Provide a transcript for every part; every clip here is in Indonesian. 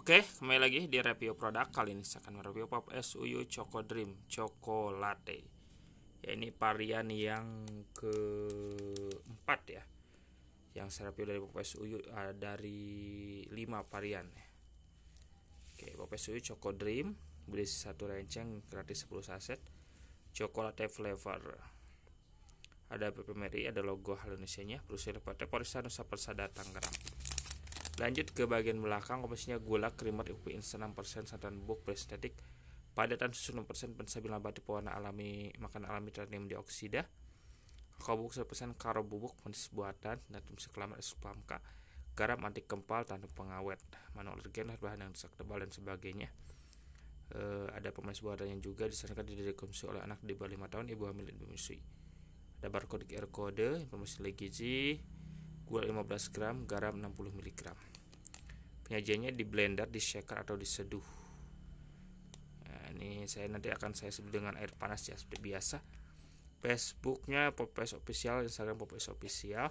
Oke, kembali lagi di review produk kali ini saya akan mereview Pop SUU Choco Dream Latte. Ya ini varian yang keempat ya. Yang saya review dari Pop SUU uh, dari 5 varian ya. Oke, Pop SUU Choco Dream berisi satu renceng gratis 10 saset. Choco Latte flavor. Ada PP Mary, ada logo Halo Indonesia-nya, Bruce Lepate, datang Nusa Tangerang. Lanjut ke bagian belakang komposisinya gula, krimer, UV instan 6% santan bubuk prestetik, padatan susu 6% penstabilan batu pewarna alami makanan alami tritium dioksida, kobuk 1% karo bubuk manis buatan, natrium sekelamet espamka, garam anti kempal, tanda pengawet, regen, bahan yang rusak tebal dan sebagainya. E, ada pemanis yang juga disarankan tidak dikonsumsi oleh anak di bawah 5 tahun, ibu hamil dan menyusui. Ada barcode QR code, informasi gizi, gula 15 gram, garam 60 mg. Penyajiannya di blender, di shaker atau diseduh. Nah, ini saya nanti akan saya seduh dengan air panas ya seperti biasa. Facebooknya popes Official, Instagram popes Official,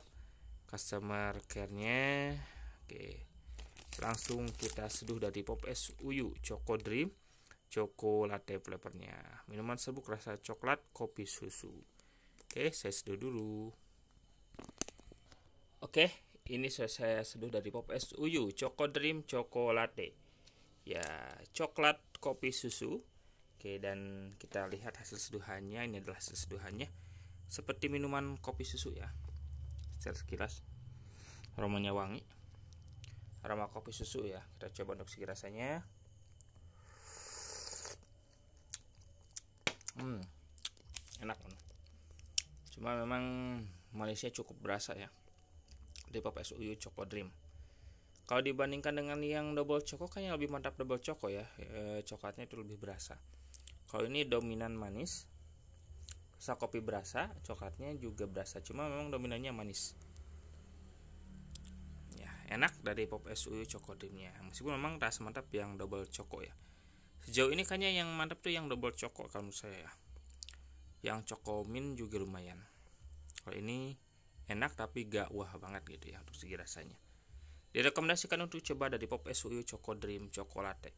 customer care-nya. Oke. Langsung kita seduh dari popes Uyu Choco Dream Choco Latte flavornya. Minuman serbuk rasa coklat, kopi susu. Oke, saya seduh dulu. Oke, ini saya seduh dari Pop Es Uyu Choco Dream Chocolate. Ya, coklat kopi susu. Oke, dan kita lihat hasil seduhannya. Ini adalah hasil seduhannya. Seperti minuman kopi susu ya. Secara sekilas aromanya wangi. Aroma kopi susu ya. Kita coba untuk segi rasanya. Hmm. Enak. Cuma memang Malaysia cukup berasa ya di Pop SUU Choco Dream. Kalau dibandingkan dengan yang double choco kayaknya lebih mantap double choco ya. E, coklatnya itu lebih berasa. Kalau ini dominan manis. Rasa kopi berasa, coklatnya juga berasa. Cuma memang dominannya manis. Ya, enak dari Pop SUU Choco Dreamnya. Meskipun memang rasa mantap yang double choco ya. Sejauh ini kayaknya yang mantap tuh yang double choco kalau menurut saya ya. Yang choco mint juga lumayan. Kalau ini enak tapi gak wah banget gitu ya untuk segi rasanya direkomendasikan untuk coba dari Pop SUU Choco Dream Chocolate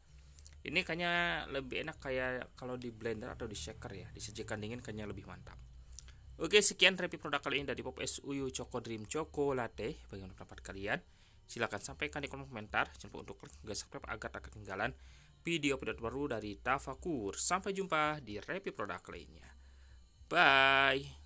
ini kayaknya lebih enak kayak kalau di blender atau di shaker ya disajikan dingin kayaknya lebih mantap Oke sekian review produk kali ini dari Pop SUU Choco Dream Latte bagaimana pendapat kalian silahkan sampaikan di kolom komentar jangan untuk klik juga subscribe agar tak ketinggalan video video baru dari Tafakur sampai jumpa di review produk lainnya bye